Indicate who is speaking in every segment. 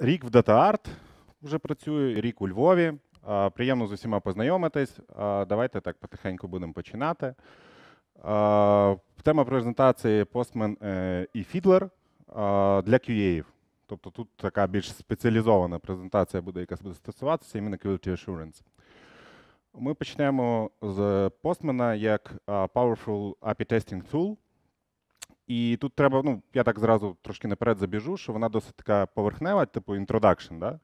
Speaker 1: рік в DataArt вже працюю, рік у Львові. Приємно з усіма познайомитись. Давайте так потихеньку будемо починати. Тема презентації Postman е, і Fiddler для QA. Тобто тут така більш спеціалізована презентація буде, яка буде стосуватися іменно Quality Assurance. Ми почнемо з Postman як Powerful API Testing Tool. І тут треба, ну, я так зразу трошки наперед забіжу, що вона досить така поверхнева, типу інтродакшн, да?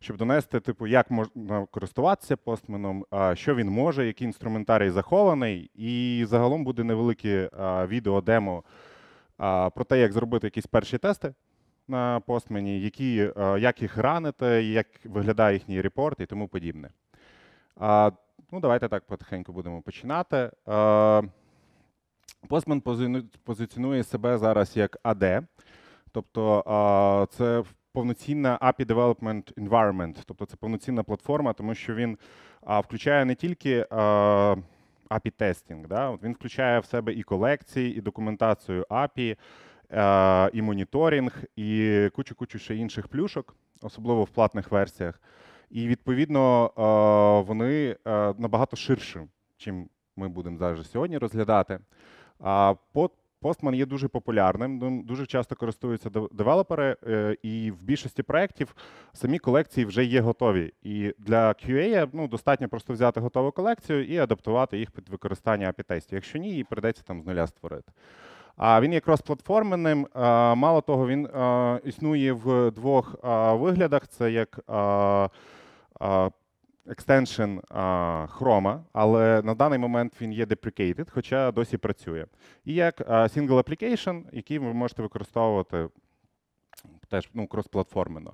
Speaker 1: щоб донести, типу, як можна користуватися постменом, що він може, який інструментарій захований, і загалом буде невелике відео демо про те, як зробити якісь перші тести на постмені, які, як їх ранити, як виглядає їхній репорт і тому подібне. Ну, Давайте так потихеньку будемо починати. Постман позиціонує себе зараз як AD, тобто це повноцінна API Development Environment, тобто це повноцінна платформа, тому що він включає не тільки api тестінг да? він включає в себе і колекції, і документацію API, і моніторинг, і кучу-кучу ще інших плюшок, особливо в платних версіях. І відповідно вони набагато ширші, чим ми будемо зараз сьогодні розглядати. Постман є дуже популярним, ну, дуже часто користуються девелопери, е, і в більшості проєктів самі колекції вже є готові. І для QA ну, достатньо просто взяти готову колекцію і адаптувати їх під використання API-тестів. Якщо ні, її придеться там з нуля створити. А він є кросплатформенним. Мало того, він існує в двох виглядах: це як екстеншн хрома, але на даний момент він є deprecated, хоча досі працює. І як single application, який ви можете використовувати теж ну, кросплатформено.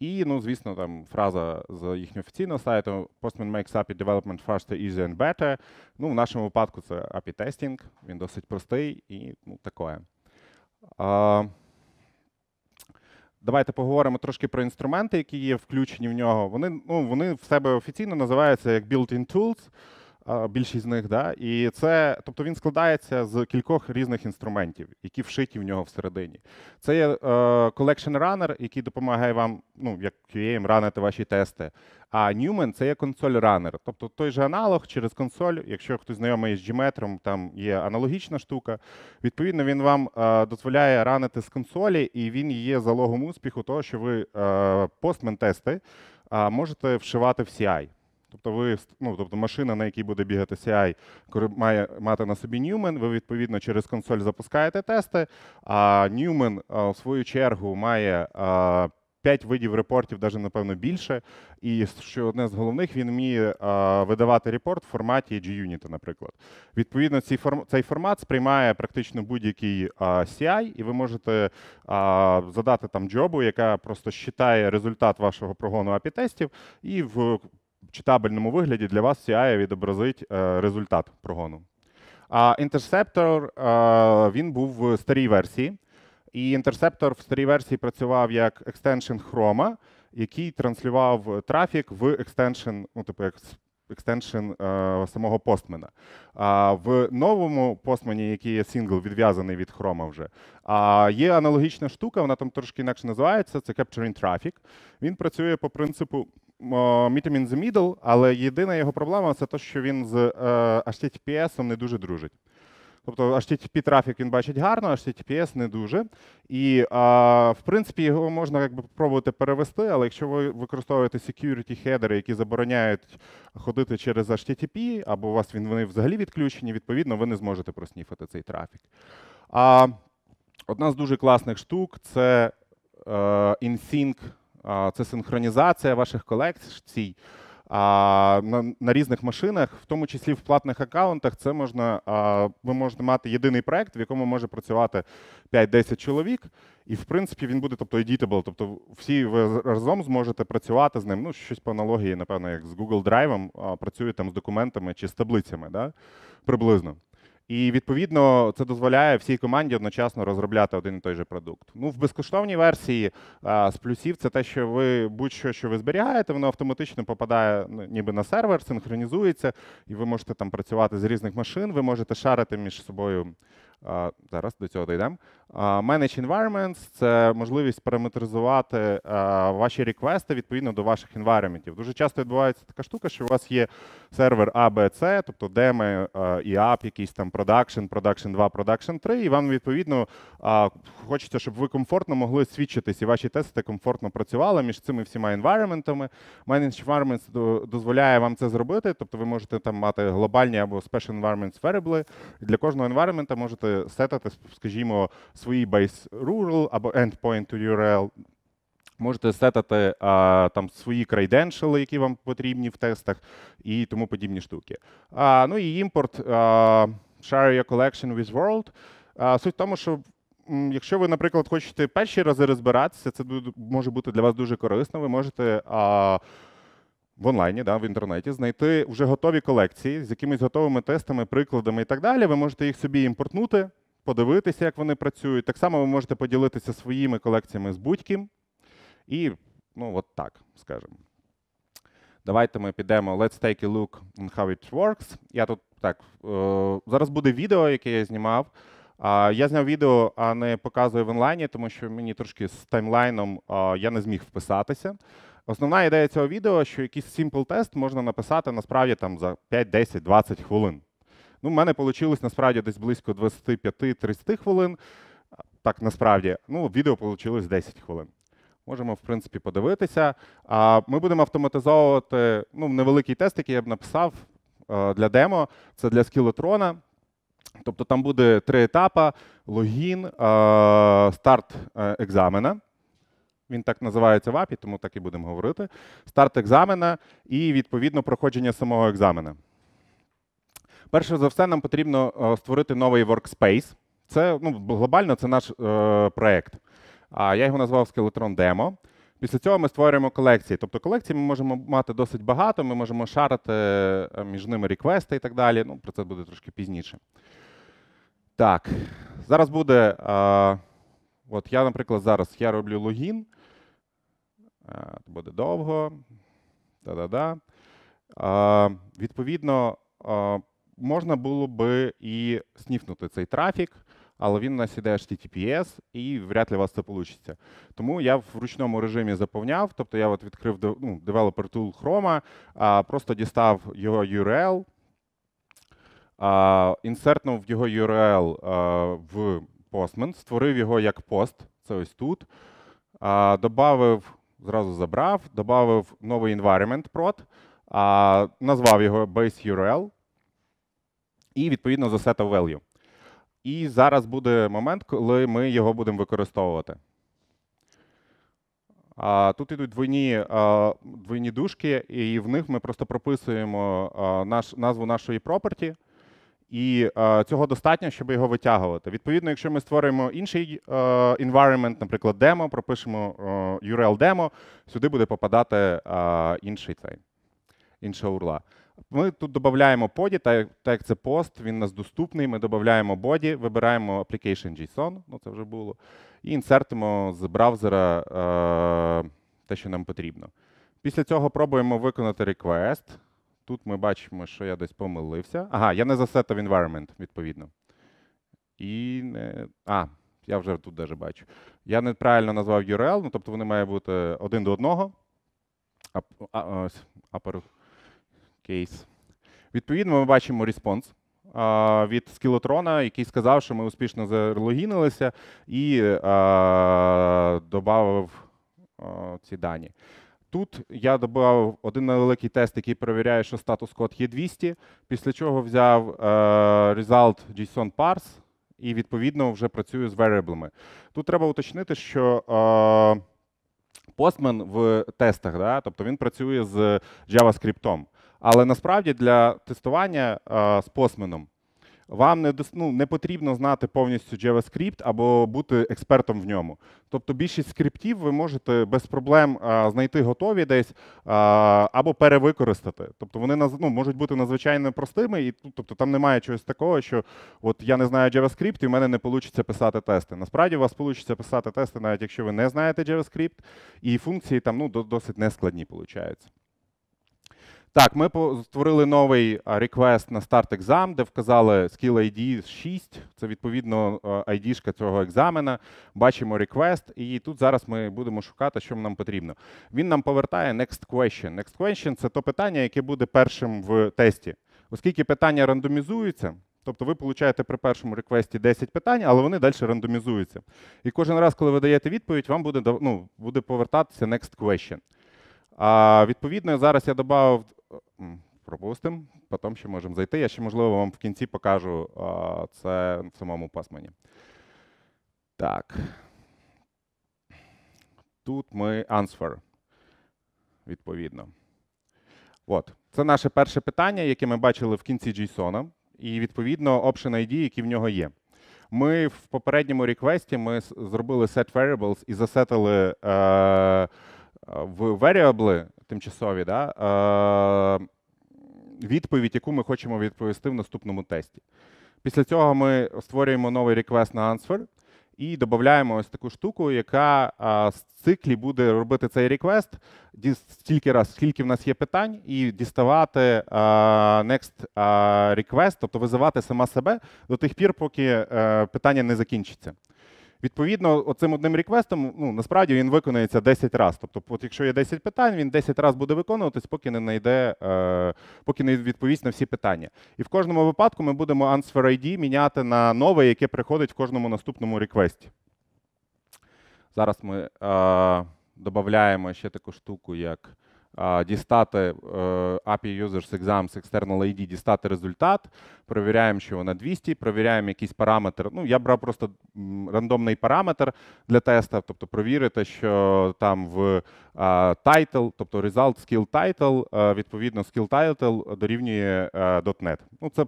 Speaker 1: І, ну, звісно, там фраза з їхнього офіційного сайту Postman makes API development faster, easier and better. Ну, В нашому випадку це API testing, він досить простий і ну, таке. Давайте поговоримо трошки про інструменти, які є включені в нього. Вони ну, вони в себе офіційно називаються як built-in tools більшість з них. Да? І це, тобто він складається з кількох різних інструментів, які вшиті в нього всередині. Це є е, Collection Runner, який допомагає вам, ну, як QA, ранити ваші тести. А Newman це є консоль ранер, тобто той же аналог через консоль. Якщо хтось знайомий з Gmetrium, там є аналогічна штука. Відповідно, він вам е, дозволяє ранити з консолі, і він є залогом успіху, того, що ви е, постмен-тести е, можете вшивати в CI. Тобто ви ну, тобто машина, на якій буде бігати CI, має мати на собі Newman, ви відповідно через консоль запускаєте тести, а Newman, е, в свою чергу, має е, п'ять видів репортів, навіть, напевно, більше. І що одне з головних, він вміє е, видавати репорт в форматі G-Unit, наприклад. Відповідно, цей формат сприймає практично будь-який CI, і ви можете задати там джобу, яка просто щитає результат вашого прогону API-тестів, і в читабельному вигляді для вас CI відобразить е, результат прогону. А Interceptor е, він був в старій версії. І Interceptor в старій версії працював як екстеншн Chroma, який транслював трафік в екстеншн, ну, типу, як екстеншн е, самого постмена. А в новому постмені, який є сингл, відв'язаний від хрома вже, а є аналогічна штука, вона там трошки інакше називається. Це Capturing Traffic. Він працює по принципу meeting in the middle, але єдина його проблема це те, що він з е, HTTPS не дуже дружить. Тобто http трафік він бачить гарно, HTTPS не дуже. І, а, в принципі, його можна якби пробувати перевести, але якщо ви використовуєте security хедери, які забороняють ходити через HTTP, або у вас він, вони взагалі відключені, відповідно, ви не зможете просніфити цей трафік. А Одна з дуже класних штук це е, InSync це синхронізація ваших колекцій на різних машинах, в тому числі в платних аккаунтах, це можна, ви можете мати єдиний проект, в якому може працювати 5-10 чоловік, і в принципі він буде, тобто editable, Тобто, всі ви разом зможете працювати з ним. Ну, щось по аналогії, напевно, як з Google Drive, працює там з документами чи з таблицями, да? приблизно. І відповідно це дозволяє всій команді одночасно розробляти один і той же продукт. Ну, в безкоштовній версії а, е, з плюсів це те, що ви будь-що, що ви зберігаєте, воно автоматично попадає ну, ніби на сервер, синхронізується, і ви можете там працювати з різних машин, ви можете шарити між собою Зараз до цього дійдемо. Manage environments – це можливість параметризувати ваші реквести відповідно до ваших environmentів. Дуже часто відбувається така штука, що у вас є сервер A, B, C, тобто деми і ап, якийсь там продакшн, продакшн 2, продакшн 3, і вам відповідно хочеться, щоб ви комфортно могли свідчитись, і ваші тести комфортно працювали між цими всіма environmentами. Manage environments дозволяє вам це зробити, тобто ви можете там мати глобальні або special environments variable. Для кожного environment можете можете сетати, скажімо, свої base rural або endpoint URL. Можете сетати а, там свої крайденшали, які вам потрібні в тестах, і тому подібні штуки. А, Ну і імпорт Share your collection with world. А, Суть в тому, що якщо ви, наприклад, хочете перші рази розбиратися, це може бути для вас дуже корисно. Ви можете. А, в онлайні, да, в інтернеті, знайти вже готові колекції з якимись готовими тестами, прикладами і так далі. Ви можете їх собі імпортнути, подивитися, як вони працюють. Так само ви можете поділитися своїми колекціями з будь-ким. І, ну, от так, скажімо. Давайте ми підемо. Let's take a look on how it works. Я тут так. О, е, зараз буде відео, яке я знімав. А, я зняв відео, а не показую в онлайні, тому що мені трошки з таймлайном а, я не зміг вписатися. Основна ідея цього відео, що якийсь simple тест можна написати насправді там за 5, 10, 20 хвилин. Ну, в мене вийшло насправді десь близько 25-30 хвилин. Так, насправді, ну, відео вийшло 10 хвилин. Можемо, в принципі, подивитися. Ми будемо автоматизовувати ну, невеликий тест, який я б написав для демо. Це для скілотрона. Тобто там буде три етапи: логін, старт е, екзамена. Він так називається в АПІ, тому так і будемо говорити. Старт екзамена і, відповідно, проходження самого екзамена. Перше за все, нам потрібно е, створити новий workspace. Це ну, глобально це наш е, проєкт. я його назвав Skeleton Demo. Після цього ми створюємо колекції. Тобто колекції ми можемо мати досить багато, ми можемо шарити е, між ними реквести і так далі. Ну, Про це буде трошки пізніше. Так, зараз буде. Е, от я, наприклад, зараз я роблю логін. Е, то буде довго. Та-да-да. Відповідно, можна було би і сніфнути цей трафік, але він у нас іде HTTPS, і вряд ли у вас це вийде. Тому я в ручному режимі заповняв, тобто я от відкрив ну, Developer Tool Chrome, просто дістав його URL, інсертнув його URL в Postman, створив його як пост, це ось тут, добавив зразу забрав, додав новий environment Prod, а, назвав його base URL і, відповідно, засетав value. І зараз буде момент, коли ми його будемо використовувати. А, Тут йдуть двойні а, двойні дужки, і в них ми просто прописуємо а, наш, назву нашої property – і е, цього достатньо, щоб його витягувати. Відповідно, якщо ми створюємо інший е, environment, наприклад, демо, пропишемо е, url демо, сюди буде попадати е, інший цей, інша урла. Ми тут додаємо поді, так як це пост, він у нас доступний. Ми додаємо боді, вибираємо application.json, ну це вже було, і інсертимо з браузера е, те, що нам потрібно. Після цього пробуємо виконати request. Тут ми бачимо, що я десь помилився. Ага, я не засетав environment, відповідно. І не... А, я вже тут даже бачу. Я неправильно назвав URL, ну тобто вони мають бути один до одного. upper case. Відповідно, ми бачимо респонс від Скілотрона, який сказав, що ми успішно залогінилися і а, додав ці дані. Тут я додав один невеликий тест, який перевіряє, що статус код є 200, після чого взяв е, result JSON parse і, відповідно, вже працюю з variable. Тут треба уточнити, що е, Postman в тестах, да, тобто він працює з JavaScript, але насправді для тестування е, з Postman вам не ну, не потрібно знати повністю JavaScript або бути експертом в ньому. Тобто більшість скриптів ви можете без проблем а, знайти готові десь а, або перевикористати. Тобто вони ну, можуть бути надзвичайно простими, і ну, тобто там немає чогось такого, що от я не знаю JavaScript і в мене не вийде писати тести. Насправді у вас вийде писати тести, навіть якщо ви не знаєте JavaScript, і функції там ну, досить нескладні получаються. Так, ми створили новий реквест на старт екзам, де вказали skill ID 6. Це відповідно id цього екзамена. Бачимо реквест, і тут зараз ми будемо шукати, що нам потрібно. Він нам повертає next question. Next question – це то питання, яке буде першим в тесті. Оскільки питання рандомізуються, тобто ви получаєте при першому реквесті 10 питань, але вони далі рандомізуються. І кожен раз, коли ви даєте відповідь, вам буде ну, буде повертатися next question. А, Відповідно, зараз я додав пропустимо, потім ще можемо зайти. Я ще, можливо, вам в кінці покажу це в самому пасмані. Так. Тут ми answer, відповідно. От. Це наше перше питання, яке ми бачили в кінці JSON, і, відповідно, option ID, які в нього є. Ми в попередньому реквесті ми зробили set variables і засетили е, в variable тимчасові, да, е, відповідь, яку ми хочемо відповісти в наступному тесті. Після цього ми створюємо новий request на answer і додаємо ось таку штуку, яка з циклі буде робити цей реквест стільки раз, скільки в нас є питань, і діставати next request, тобто визивати сама себе до тих пір, поки е, питання не закінчиться. Відповідно, оцим одним реквестом ну, насправді він виконується 10 разів. Тобто, от якщо є 10 питань, він 10 разів буде виконуватись, поки не знайде, е, поки не відповість на всі питання. І в кожному випадку ми будемо Answer ID міняти на нове, яке приходить в кожному наступному реквесті. Зараз ми е, додаємо ще таку штуку, як дістати е, API Users Exam з External ID, дістати результат, Провіряємо, що вона 200, Провіряємо якийсь параметр. Ну, Я брав просто рандомний параметр для тесту, тобто провірити, що там в title, тобто result skill title, е, відповідно, skill title дорівнює е, .NET. Ну, Це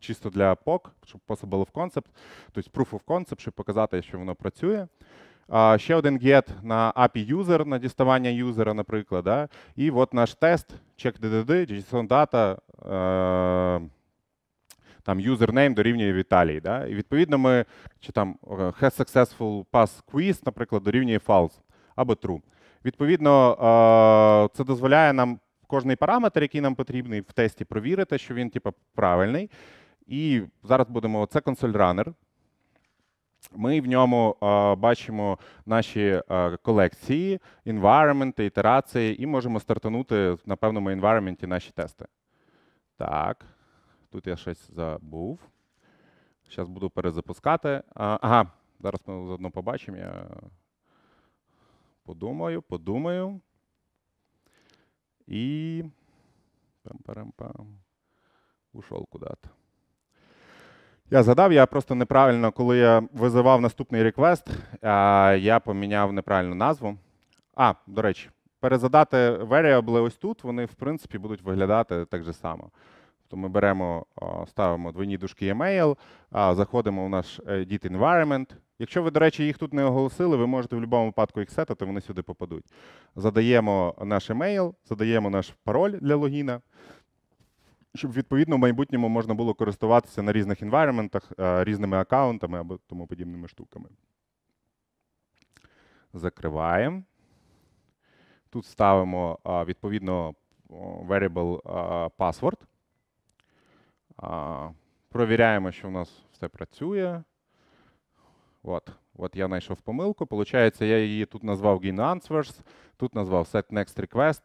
Speaker 1: чисто для POC, щоб пособили в концепт. тобто proof of concept, щоб показати, що воно працює. Ще один get на API user, на діставання юзера, наприклад. Да? І от наш тест, check DDD, JSON data, е, там юзернейм дорівнює Віталій. Да? І відповідно ми чи там е, has successful pass quiz, наприклад, дорівнює false або true. Відповідно, е, це дозволяє нам кожний параметр, який нам потрібний в тесті, провірити, що він типу, правильний. І зараз будемо це консоль ранер. Ми в ньому а, бачимо наші а, колекції, інвайрменти, ітерації, і можемо стартанути на певному інвайрменті наші тести. Так, тут я щось забув. Зараз буду перезапускати. А, ага, зараз ми заодно побачимо. Я подумаю, подумаю. І. Пам-парам-пам. Ушов куди-то. Я згадав, я просто неправильно, коли я визивав наступний реквест, я поміняв неправильну назву. А, до речі, перезадати variable ось тут, вони, в принципі, будуть виглядати так же само. Тобто ми беремо, ставимо двойні дужки email, заходимо в наш Dit Environment. Якщо ви, до речі, їх тут не оголосили, ви можете в будь-якому випадку їх сетати, вони сюди попадуть. Задаємо наш email, задаємо наш пароль для логіна щоб відповідно в майбутньому можна було користуватися на різних інвайроментах, е, різними аккаунтами або тому подібними штуками. Закриваємо. Тут ставимо е, відповідно variable е, password. Провіряємо, що в нас все працює. От. От я знайшов помилку. Получається, я її тут назвав GainAnswers, тут назвав setNextRequest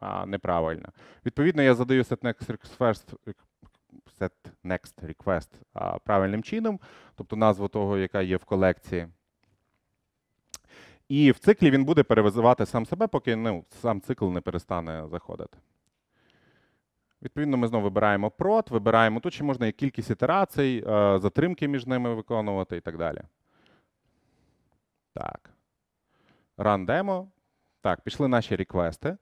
Speaker 1: а, неправильно. Відповідно, я задаю set next request, set next request а, правильним чином, тобто назву того, яка є в колекції. І в циклі він буде перевизивати сам себе, поки ну, сам цикл не перестане заходити. Відповідно, ми знову вибираємо прот, вибираємо тут, чи можна і кількість ітерацій, затримки між ними виконувати і так далі. Так. Run demo. Так, пішли наші реквести.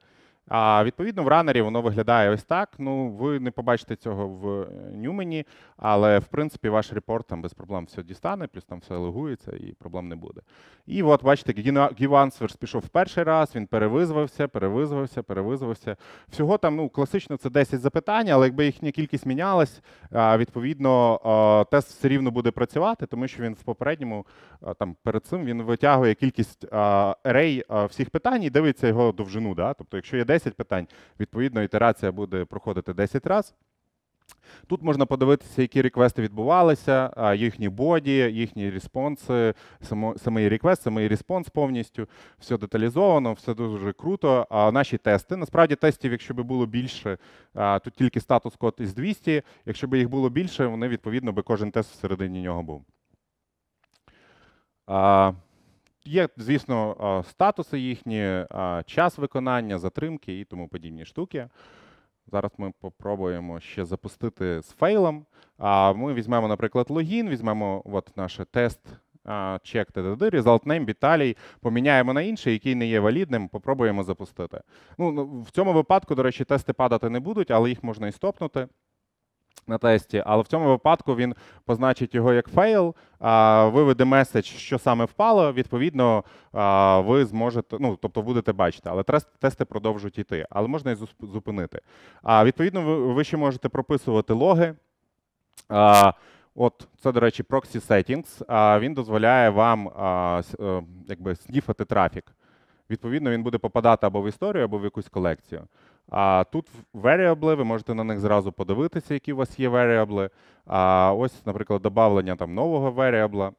Speaker 1: А відповідно в ранері воно виглядає ось так. Ну ви не побачите цього в е, Нюмені, але в принципі ваш репорт там без проблем все дістане, плюс там все логується і проблем не буде. І от бачите, Гівансверс пішов в перший раз. Він перевизвався, перевизвався, перевизвався. Всього там ну класично це 10 запитань, але якби їхня кількість мінялась, відповідно тест все рівно буде працювати, тому що він в попередньому там перед цим він витягує кількість рей всіх питань і дивиться його довжину. Да? Тобто, якщо є 10 10 питань. Відповідно, ітерація буде проходити 10 разів. Тут можна подивитися, які реквести відбувалися, їхні боді, їхні респонси, самий реквест, самий респонс повністю. Все деталізовано, все дуже круто. А наші тести. Насправді тестів, якщо б було більше, тут тільки статус код із 200. Якщо б їх було більше, вони відповідно би кожен тест всередині нього був. Є, звісно, статуси їхні, час виконання, затримки і тому подібні штуки. Зараз ми попробуємо ще запустити з фейлом. Ми візьмемо, наприклад, логін, візьмемо от наш тест чек ТДД, result name, Віталій, поміняємо на інший, який не є валідним, попробуємо запустити. Ну, ну, В цьому випадку, до речі, тести падати не будуть, але їх можна і стопнути на тесті, але в цьому випадку він позначить його як фейл, виведе меседж, що саме впало. Відповідно, ви зможете, ну тобто будете бачити, але тести продовжують йти, але можна і зупинити. відповідно, ви ще можете прописувати логи. От, це, до речі, Proxy Settings. він дозволяє вам е, якби сніфати трафік. Відповідно, він буде попадати або в історію, або в якусь колекцію. А тут variable, ви можете на них зразу подивитися, які у вас є variable. А ось, наприклад, додавлення там нового variable.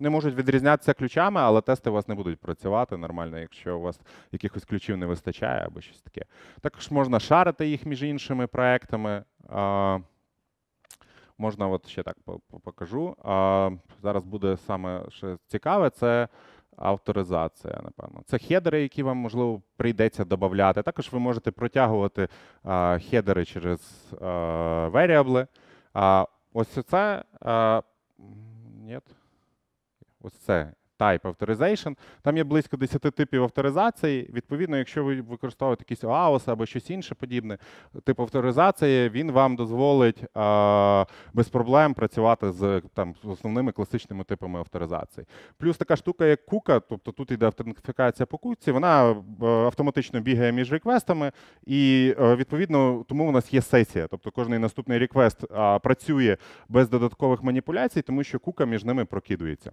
Speaker 1: Не можуть відрізнятися ключами, але тести у вас не будуть працювати нормально, якщо у вас якихось ключів не вистачає або щось таке. Також можна шарити їх між іншими проектами. А, Можна от ще так покажу. А, Зараз буде саме ще цікаве, це Авторизація, напевно. Це хедери, які вам, можливо, прийдеться додати. Також ви можете протягувати а, хедери через а, variable. А, Ось це. А, Ні. Ось це. Type Authorization. Там є близько 10 типів авторизації. Відповідно, якщо ви використовуєте якісь OAuth або щось інше подібне, тип авторизації, він вам дозволить е без проблем працювати з там основними класичними типами авторизації. Плюс така штука, як кука, тобто тут йде автентифікація по куці, вона е, автоматично бігає між реквестами, і е, відповідно тому у нас є сесія. Тобто кожний наступний реквест працює без додаткових маніпуляцій, тому що кука між ними прокидується.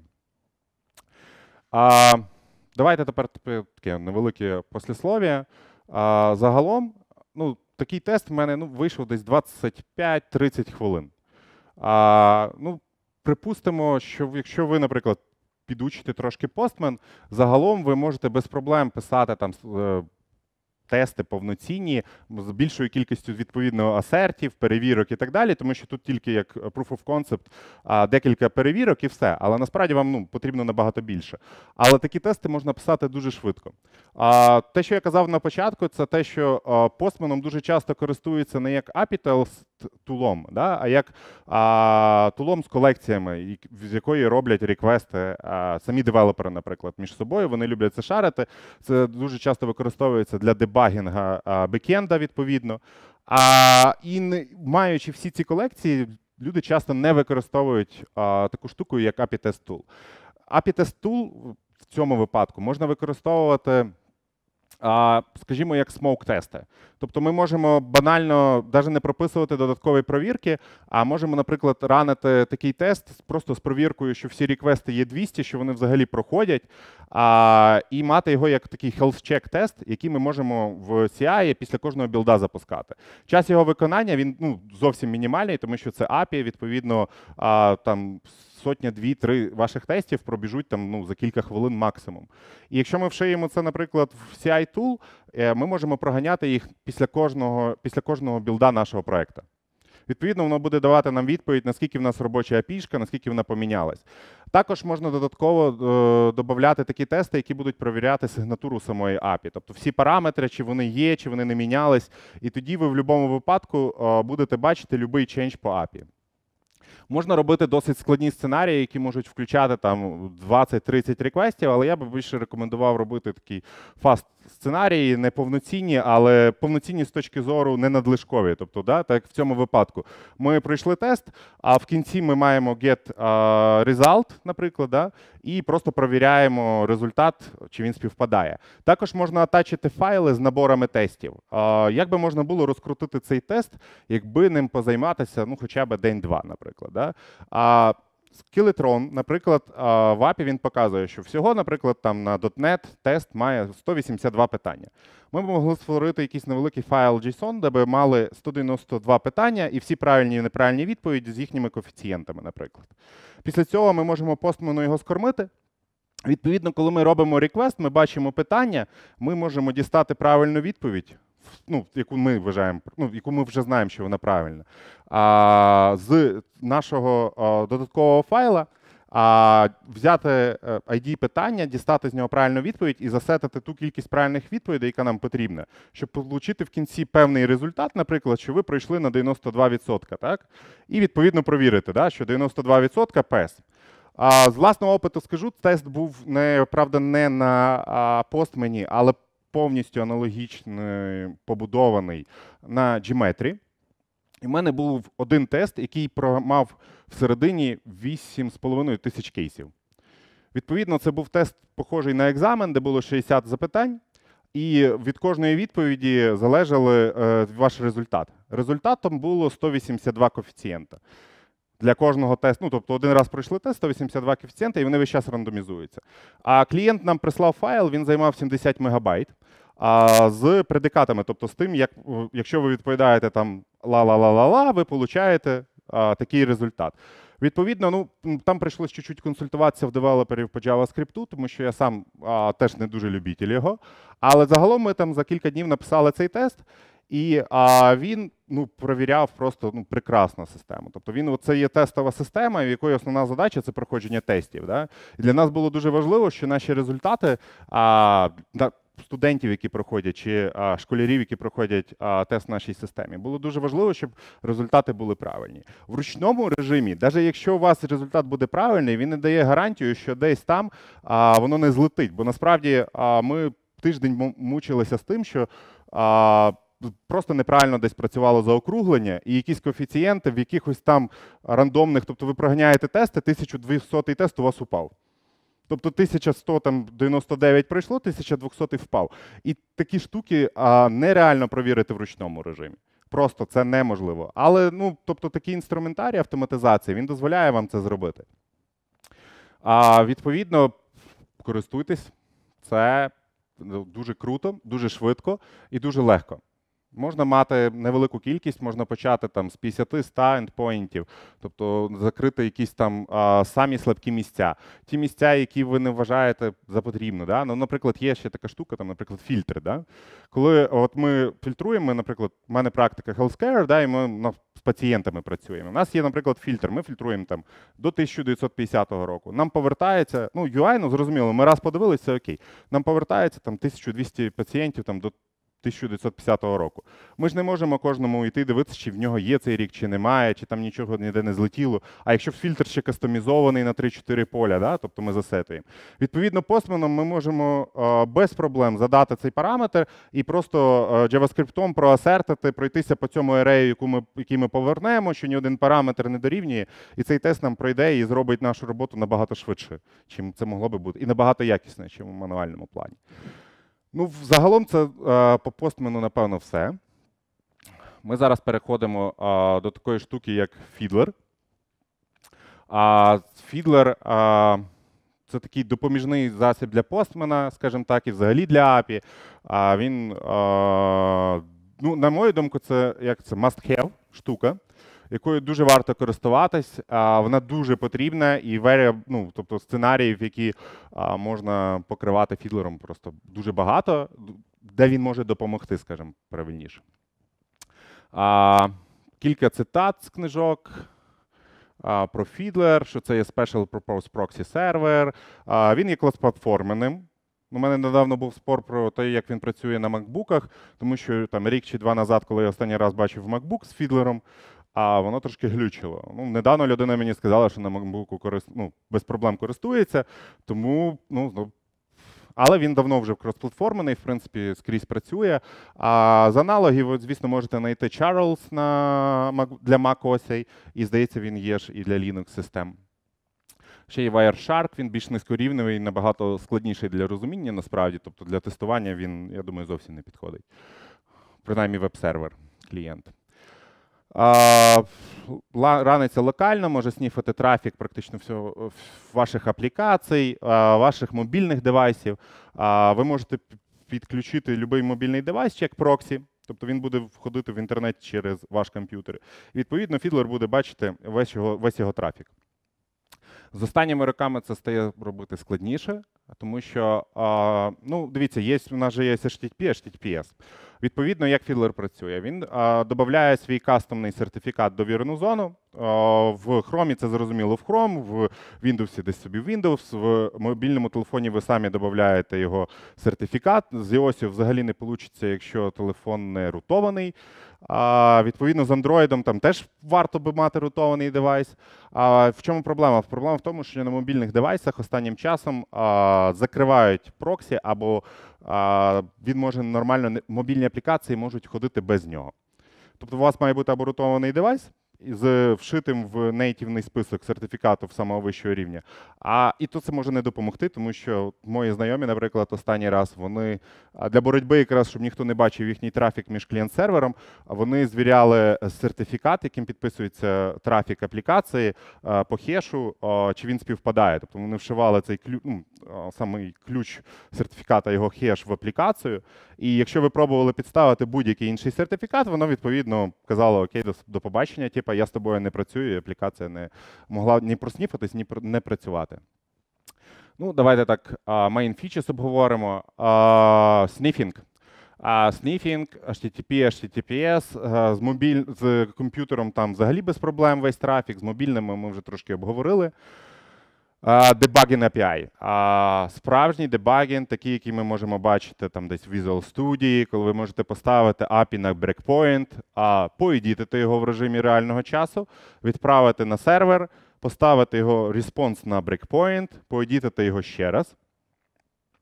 Speaker 1: А, Давайте тепер таке невелике посліслов'я. Загалом, ну, такий тест в мене ну, вийшов десь 25-30 хвилин. А, ну, Припустимо, що якщо ви, наприклад, підучите трошки постмен, загалом ви можете без проблем писати там е, тести повноцінні з більшою кількістю відповідно асертів, перевірок і так далі, тому що тут тільки як proof of concept, декілька перевірок і все. Але насправді вам ну, потрібно набагато більше. Але такі тести можна писати дуже швидко. А те, що я казав на початку, це те, що постманом дуже часто користуються не як Apitals, тулом, да? а як а, тулом з колекціями, з якої роблять реквести а, самі девелопери, наприклад, між собою. Вони люблять це шарити. Це дуже часто використовується для дебагінга бекенда, відповідно. А, І маючи всі ці колекції, люди часто не використовують а, таку штуку, як API Test Tool. API Test Tool в цьому випадку можна використовувати скажімо, як смоук-тести. Тобто ми можемо банально навіть не прописувати додаткові провірки, а можемо, наприклад, ранити такий тест просто з провіркою, що всі реквести є 200, що вони взагалі проходять, а, і мати його як такий health check тест який ми можемо в CI після кожного білда запускати. Час його виконання він ну, зовсім мінімальний, тому що це API, відповідно, а, там сотня, дві, три ваших тестів пробіжуть там ну за кілька хвилин максимум. І якщо ми вшиємо це, наприклад, в CI Tool, е, ми можемо проганяти їх після кожного після кожного білда нашого проекту. Відповідно, воно буде давати нам відповідь, наскільки в нас робоча пішка, наскільки вона помінялась. Також можна додатково е, додати такі тести, які будуть провіряти сигнатуру самої API. Тобто всі параметри, чи вони є, чи вони не мінялись. І тоді ви в будь-якому випадку е, будете бачити будь-який change по API. Можна робити досить складні сценарії, які можуть включати там 20-30 реквестів, але я би більше рекомендував робити такий fast сценарії неповноцінні, але повноцінні з точки зору не надлишкові. Тобто, да, так в цьому випадку ми пройшли тест, а в кінці ми маємо get result, наприклад, да, і просто провіряємо результат, чи він співпадає. Також можна атачити файли з наборами тестів. Як би можна було розкрутити цей тест, якби ним позайматися ну, хоча б день-два, наприклад. Да? Скілетрон, наприклад, в Апі він показує, що всього, наприклад, там на .NET тест має 182 питання. Ми б могли створити якийсь невеликий файл JSON, де би мали 192 питання і всі правильні і неправильні відповіді з їхніми коефіцієнтами, наприклад. Після цього ми можемо постману його скормити. Відповідно, коли ми робимо реквест, ми бачимо питання, ми можемо дістати правильну відповідь ну, яку ми вважаємо, ну, яку ми вже знаємо, що вона правильна. А, З нашого а, додаткового файла а, взяти ID е, питання, дістати з нього правильну відповідь і засетити ту кількість правильних відповідей, яка нам потрібна, щоб отримати в кінці певний результат, наприклад, що ви пройшли на 92%, так? І відповідно провірити, да, що 92% пес. А, З власного опиту скажу, тест був не правда не на пост мені, але повністю аналогічно побудований на Gmetri. І в мене був один тест, який мав всередині 8,5 тисяч кейсів. Відповідно, це був тест, похожий на екзамен, де було 60 запитань, і від кожної відповіді залежали е, ваш результат. Результатом було 182 коефіцієнта для кожного тесту. Ну, тобто один раз пройшли тест, 182 коефіцієнти, і вони весь час рандомізуються. А клієнт нам прислав файл, він займав 70 мегабайт а, з предикатами, тобто з тим, як, е, якщо ви відповідаєте там ла-ла-ла-ла-ла, ви получаєте а, такий результат. Відповідно, ну там прийшлося чуть-чуть консультуватися в девелоперів по JavaScript, тому що я сам а, теж не дуже любитель його. Але загалом ми там за кілька днів написали цей тест, і а, він ну, провіряв просто ну, прекрасну систему. Тобто він це є тестова система, в якої основна задача це проходження тестів. Да? І для нас було дуже важливо, що наші результати а, студентів, які проходять, чи а, школярів, які проходять а, тест в нашій системі, було дуже важливо, щоб результати були правильні. В ручному режимі, навіть якщо у вас результат буде правильний, він не дає гарантію, що десь там а, воно не злетить. Бо насправді а, ми тиждень мучилися з тим, що. А, просто неправильно десь працювало заокруглення, і якісь коефіцієнти в якихось там рандомних, тобто ви проганяєте тести, 1200 тест у вас упав. Тобто 1199 пройшло, 1200 впав. І такі штуки а, нереально провірити в ручному режимі. Просто це неможливо. Але ну, тобто, такий інструментарій автоматизації він дозволяє вам це зробити. А відповідно, користуйтесь, це ну, дуже круто, дуже швидко і дуже легко. Можна мати невелику кількість, можна почати там з 50-100 ендпоінтів, тобто закрити якісь там а, самі слабкі місця. Ті місця, які ви не вважаєте за потрібне. Да? Ну, Наприклад, є ще така штука, там, наприклад, фільтри. Да? Коли от ми фільтруємо, наприклад, в мене практика healthcare, да, і ми ну, з пацієнтами працюємо. У нас є, наприклад, фільтр. Ми фільтруємо там до 1950 року. Нам повертається, ну, UI, ну зрозуміло, ми раз подивилися, окей. Нам повертається там 1200 пацієнтів там до 1950 року. Ми ж не можемо кожному йти дивитися, чи в нього є цей рік, чи немає, чи там нічого ніде не злетіло. А якщо фільтр ще кастомізований на 3-4 поля, да? тобто ми засетуємо. Відповідно, постменом ми можемо е, без проблем задати цей параметр і просто е, JavaScript проасертити, пройтися по цьому ерею, яку ми, який ми повернемо, що ні один параметр не дорівнює, і цей тест нам пройде і зробить нашу роботу набагато швидше, чим це могло би бути, і набагато якісніше, чим у мануальному плані. Ну, загалом це е, по постмену, напевно, все. Ми зараз переходимо е, до такої штуки, як Фідлер. А Фідлер е, це такий допоміжний засіб для постмена, скажімо так, і взагалі для API. А він, ну, на мою думку, це як це must-have штука якою дуже варто користуватись. Вона дуже потрібна і вері, ну, тобто сценаріїв, які можна покривати фідлером, просто дуже багато, де він може допомогти, скажімо, правильніше. Кілька цитат з книжок. Про Фідлер, що це є Special Purpose Proxy Server. Він є клас-платформеним. У мене недавно був спор про те, як він працює на макбуках, тому що там рік чи два назад, коли я останній раз бачив MacBook з Фідлером, а воно трошки глючило. Ну, Недавно людина мені сказала, що на MacBook корис... ну, без проблем користується, тому ну, але він давно вже кросплатформений, в принципі, скрізь працює. А з аналогів, от, звісно, можете знайти Charles на, для MacOS. і здається, він є ж і для Linux систем. Ще є Wireshark, він більш низькорівневий, набагато складніший для розуміння, насправді. Тобто для тестування він, я думаю, зовсім не підходить. Принаймні веб-сервер клієнт. Раниться локально, може сніфити трафік практично всього ваших аплікацій, ваших мобільних девайсів. Ви можете підключити будь-який мобільний девайс як проксі. Тобто він буде входити в інтернет через ваш комп'ютер. Відповідно, Фідлер буде бачити весь його весь його трафік. З останніми роками це стає робити складніше. Тому що, ну, дивіться, є у нас же є HTTP, HTTPS. Відповідно, як Фідлер працює, він додає свій кастомний сертифікат довірену зону. В Chrome це зрозуміло в Chrome, в Windows десь собі Windows, в мобільному телефоні ви самі додаєте його сертифікат. З iOS взагалі не вийде, якщо телефон не рутований. А, Відповідно, з Android там теж варто би мати рутований девайс. А в чому проблема? Проблема в тому, що на мобільних девайсах останнім часом. А, закривають проксі, або він може нормально мобільні аплікації можуть ходити без нього. Тобто у вас має бути оборудований девайс з вшитим в нейтівний список сертифікатів самого вищого рівня. А і то це може не допомогти, тому що мої знайомі, наприклад, останній раз вони для боротьби, якраз щоб ніхто не бачив їхній трафік між клієнт-сервером, вони звіряли сертифікат, яким підписується трафік аплікації по хешу, чи він співпадає. Тобто вони вшивали цей ключ, ну, самий ключ сертифіката його хеш в аплікацію. І якщо ви пробували підставити будь-який інший сертифікат, воно відповідно казало Окей, до побачення. типа я з тобою не працюю, і аплікація не могла ні просніфатись, ні не працювати. Ну, Давайте так, main features обговоримо. Sniffing. Sniffing, HTTP, HTTPS, е, з мобіль... з комп'ютером там взагалі без проблем весь трафік, з мобільними ми вже трошки обговорили. Дебагін API. А справжній дебагін, такий, який ми можемо бачити там десь в Visual Studio, коли ви можете поставити API на breakpoint, а поедітити його в режимі реального часу, відправити на сервер, поставити його респонс на брекпоінт, поедітити його ще раз,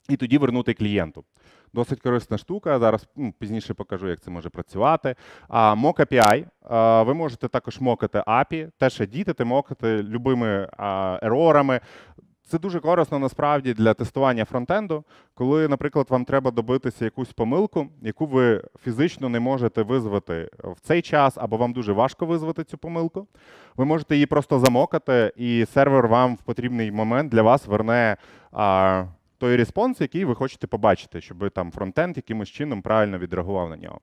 Speaker 1: і тоді вернути клієнту досить корисна штука. Зараз ну, пізніше покажу, як це може працювати. А Mock API. А, ви можете також мокати API, теж дітити, мокати любими а, ерорами. Це дуже корисно насправді для тестування фронтенду, коли, наприклад, вам треба добитися якусь помилку, яку ви фізично не можете визвати в цей час, або вам дуже важко визвати цю помилку. Ви можете її просто замокати, і сервер вам в потрібний момент для вас верне. А, той респонс, який ви хочете побачити, щоб там фронтенд якимось чином правильно відреагував на нього.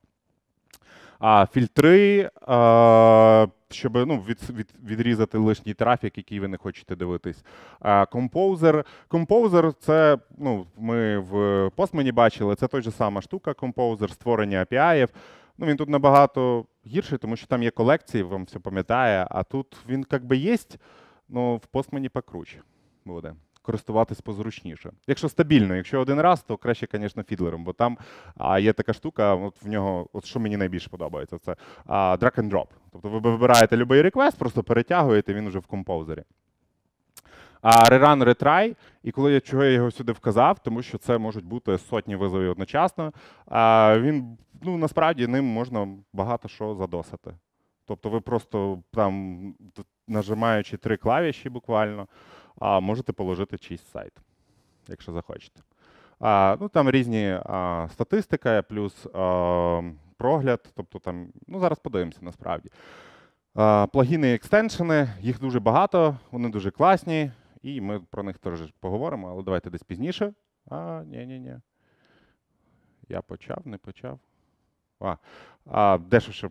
Speaker 1: А фільтри, а, щоб ну, від, від, відрізати лишній трафік, який ви не хочете дивитись. А, Композер. Композер це ну, ми в постмені бачили, це той же сама штука. Композер, створення API. Ну, Він тут набагато гірший, тому що там є колекції, вам все пам'ятає. А тут він як би є, але в постмені покруче буде користуватись позручніше. Якщо стабільно, якщо один раз, то краще, звісно, фідлером, бо там а, є така штука, от в нього, от що мені найбільше подобається, це а, drag and drop. Тобто ви вибираєте будь-який реквест, просто перетягуєте, він уже в композері. А Rerun, Retry, і коли я чого я його сюди вказав, тому що це можуть бути сотні визовів одночасно. А Він ну насправді ним можна багато що задосити. Тобто ви просто там нажимаючи три клавіші буквально а можете положити чийсь сайт, якщо захочете. А, ну, Там різні а, статистика, плюс а, прогляд. Тобто там, ну зараз подивимося насправді. А, Плагіни і екстеншени, їх дуже багато, вони дуже класні, і ми про них теж поговоримо, але давайте десь пізніше. А, ні-ні-ні. Я почав, не почав. А, а Дещо ще.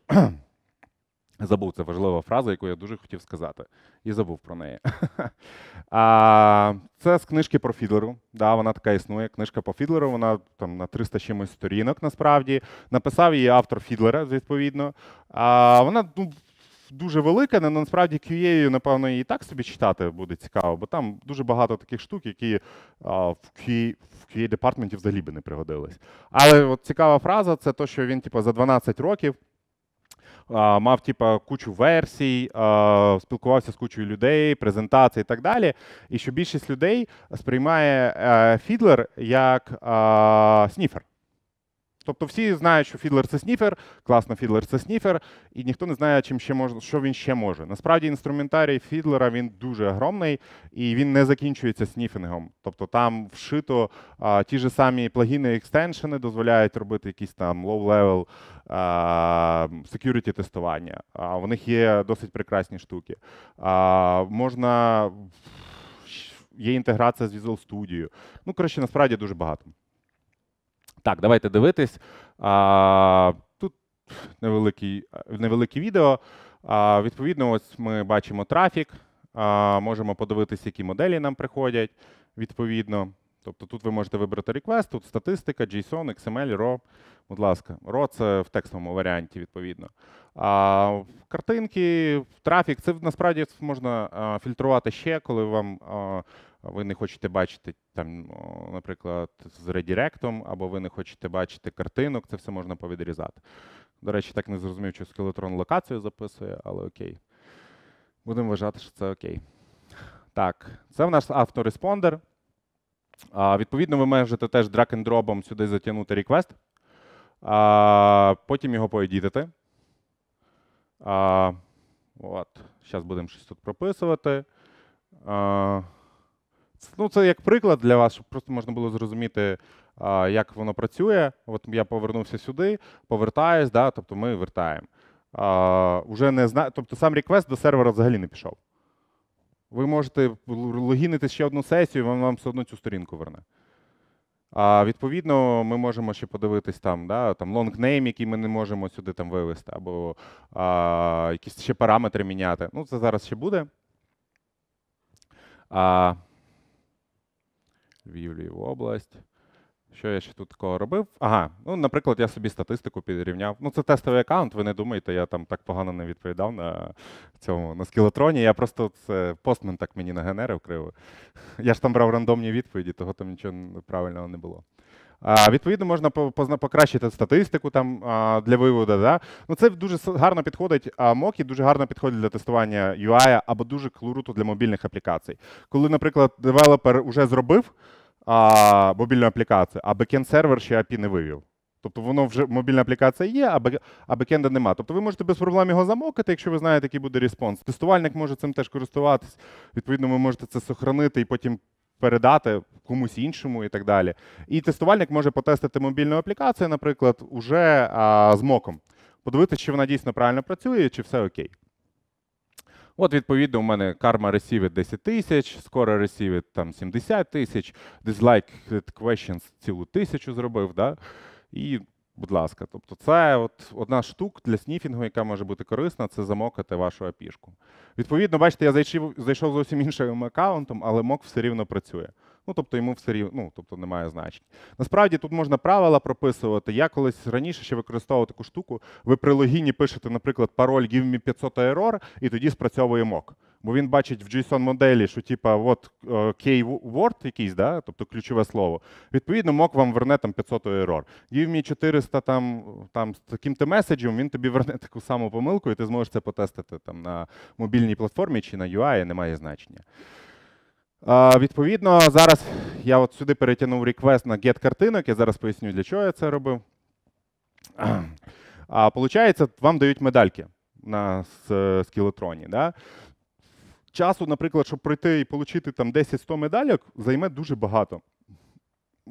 Speaker 1: Забув це важлива фраза, яку я дуже хотів сказати, і забув про неї. а, Це з книжки про Фідлеру. Да, Вона така існує. Книжка по Фідлеру, вона там на 300 чимось сторінок насправді. Написав її автор Фідлера, відповідно. А, Вона ну, дуже велика, але ну, насправді QA, напевно, і так собі читати буде цікаво, бо там дуже багато таких штук, які а, в QA департаменті взагалі би не пригодились. Але от цікава фраза це то, що він типу, за 12 років мав типа кучу версій, спілкувався з кучою людей, презентації і так далі. І що більшість людей сприймає е, фідлер як сніфер. Тобто всі знають, що фідлер це сніфер, класно фідлер це сніфер, і ніхто не знає, чим ще можна, що він ще може. Насправді, інструментарій фідлера він дуже огромний і він не закінчується сніфінгом. Тобто там вшито а, ті ж самі плагіни екстеншени, дозволяють робити якісь там low-level security тестування. А у них є досить прекрасні штуки. А, Можна є інтеграція з Visual Studio. Ну коротше, насправді дуже багато. Так, давайте дивитись. А, Тут невелике відео. А, Відповідно, ось ми бачимо трафік, а, можемо подивитися, які моделі нам приходять. Відповідно. Тобто тут ви можете вибрати реквест, тут статистика, JSON, XML, RAW. Будь ласка, RAW – це в текстовому варіанті, відповідно. А Картинки, трафік це насправді можна фільтрувати ще, коли вам ви не хочете бачити там, наприклад, з редіректом, або ви не хочете бачити картинок, це все можна повідрізати. До речі, так не зрозумів, що скелетрон локацію записує, але окей. Будемо вважати, що це окей. Так, це в нас автореспондер. А, Відповідно, ви можете теж драк н дробом сюди затягнути реквест, а, потім його поедітити. от, Зараз будемо щось тут прописувати. А, Ну, це як приклад для вас, щоб просто можна було зрозуміти, як воно працює. От я повернувся сюди, повертаюсь, да, тобто ми вертаємо. А, Уже не зна... Тобто сам реквест до сервера взагалі не пішов. Ви можете логінити ще одну сесію, вона вам все одно цю сторінку верне. А відповідно, ми можемо ще подивитись там, да, там лонгнейм, який ми не можемо сюди там вивести, або а, якісь ще параметри міняти. Ну, це зараз ще буде. А, в область. Що я ще тут такого робив? Ага, ну, наприклад, я собі статистику підрівняв. Ну, це тестовий аккаунт, ви не думаєте, я там так погано не відповідав на цьому на скілотроні. Я просто це постмен так мені нагенерив криво. Я ж там брав рандомні відповіді, того там нічого правильного не було. А, Відповідно, можна покращити статистику там а, для виводу. Да? Ну, Це дуже гарно підходить а, мокі, дуже гарно підходить для тестування UI або дуже круто для мобільних аплікацій. Коли, наприклад, девелопер вже зробив а, мобільної аплікації, а бекенд-сервер ще API не вивів. Тобто воно вже мобільна аплікація є, а бекенда нема. Тобто ви можете без проблем його замокати, якщо ви знаєте, який буде респонс. Тестувальник може цим теж користуватись. Відповідно, ви можете це сохранити і потім передати комусь іншому і так далі. І тестувальник може потестити мобільну аплікацію, наприклад, уже а, з моком. Подивитися, чи вона дійсно правильно працює, чи все окей. От, відповідно, у мене карма ресівить 10 тисяч, скоро ресівить там 70 тисяч, дизлайк questions цілу тисячу зробив. Да? І, будь ласка, тобто це от одна штука для сніфінгу, яка може бути корисна, це замокати вашу апішку. Відповідно, бачите, я зайшов зайшов зовсім іншим аккаунтом, але мок все рівно працює. Ну, тобто йому все рівно, ну, тобто немає значення. Насправді тут можна правила прописувати. Я колись раніше ще використовував таку штуку. Ви при логіні пишете, наприклад, пароль give me 500 error, і тоді спрацьовує мок. Бо він бачить в JSON-моделі, що типа от е, keyword якийсь, да? тобто ключове слово. Відповідно, мок вам верне там 500 error. Give me 400 там, там з таким-то меседжем, він тобі верне таку саму помилку, і ти зможеш це потестити там на мобільній платформі чи на UI, немає значення. Відповідно, зараз я от сюди перетягнув реквест на get картинок. Я зараз поясню, для чого я це робив. А Получається, вам дають медальки на скілетроні. Да? Часу, наприклад, щоб пройти і отримати 10-100 медалік, займе дуже багато